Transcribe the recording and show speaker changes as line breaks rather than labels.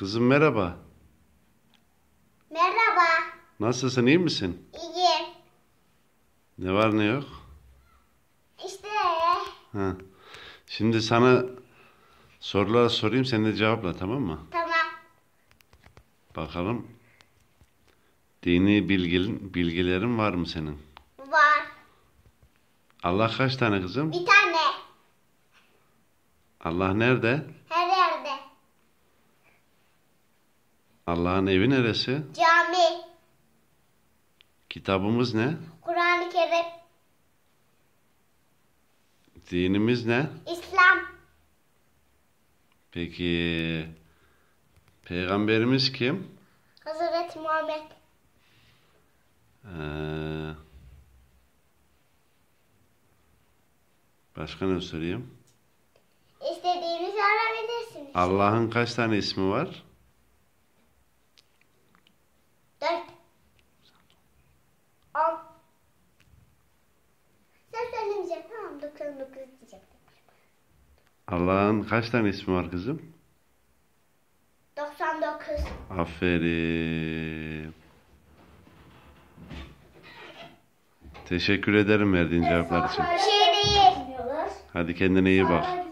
Kızım merhaba. Merhaba. Nasılsın iyi misin? İyiyim. Ne var ne yok? İşte. Ha. Şimdi sana sorular sorayım sen de cevapla tamam mı? Tamam. Bakalım. Dini bilgin, bilgilerin var mı senin? Var. Allah kaç tane kızım? Bir tane. Allah nerede? Allah'ın evi neresi? Cami. Kitabımız ne? Kur'an-ı Kerim. Dinimiz ne? İslam. Peki peygamberimiz kim? Hazreti Muhammed. Ee, başka ne sorayım? İstediğimizi arayabilirsiniz. Allah'ın kaç tane ismi var? 19 diyecektim. Allah'ın kaç tane ismi var kızım? 99. Aferin. Teşekkür ederim verdiğin cevaplar için. Şey Hadi kendine iyi bak.